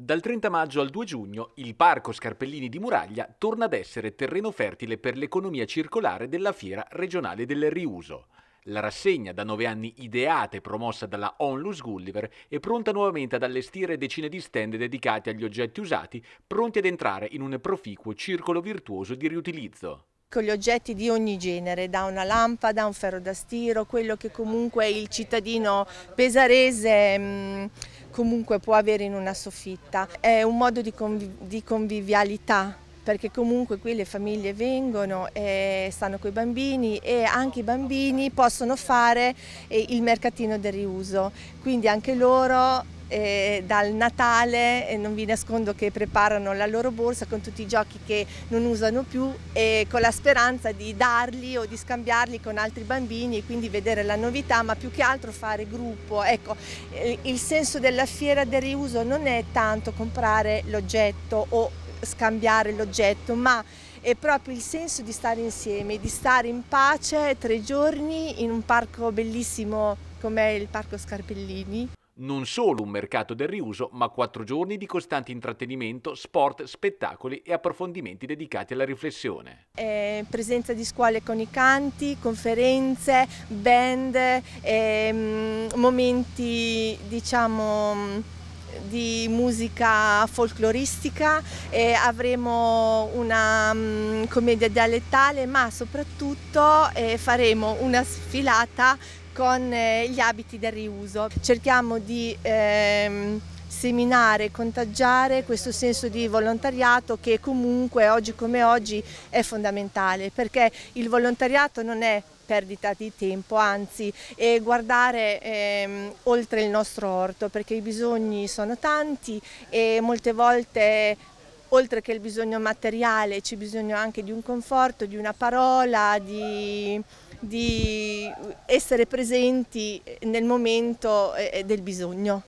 Dal 30 maggio al 2 giugno il Parco Scarpellini di Muraglia torna ad essere terreno fertile per l'economia circolare della Fiera regionale del riuso. La rassegna, da nove anni ideata e promossa dalla Onlus Gulliver, è pronta nuovamente ad allestire decine di stand dedicati agli oggetti usati, pronti ad entrare in un proficuo circolo virtuoso di riutilizzo con gli oggetti di ogni genere, da una lampada, un ferro da stiro, quello che comunque il cittadino pesarese mm, comunque può avere in una soffitta. È un modo di, conviv di convivialità perché comunque qui le famiglie vengono e stanno con i bambini e anche i bambini possono fare eh, il mercatino del riuso, quindi anche loro eh, dal Natale, non vi nascondo che preparano la loro borsa con tutti i giochi che non usano più e con la speranza di darli o di scambiarli con altri bambini e quindi vedere la novità, ma più che altro fare gruppo. Ecco, eh, il senso della fiera del riuso non è tanto comprare l'oggetto o scambiare l'oggetto, ma è proprio il senso di stare insieme, di stare in pace tre giorni in un parco bellissimo come il Parco Scarpellini. Non solo un mercato del riuso, ma quattro giorni di costante intrattenimento, sport, spettacoli e approfondimenti dedicati alla riflessione. Eh, presenza di scuole con i canti, conferenze, band, eh, momenti diciamo di musica folcloristica, eh, avremo una um, commedia dialettale, ma soprattutto eh, faremo una sfilata con eh, gli abiti del riuso. Cerchiamo di ehm, seminare, contagiare questo senso di volontariato che comunque oggi come oggi è fondamentale perché il volontariato non è perdita di tempo, anzi e guardare ehm, oltre il nostro orto perché i bisogni sono tanti e molte volte oltre che il bisogno materiale c'è bisogno anche di un conforto, di una parola, di di essere presenti nel momento del bisogno.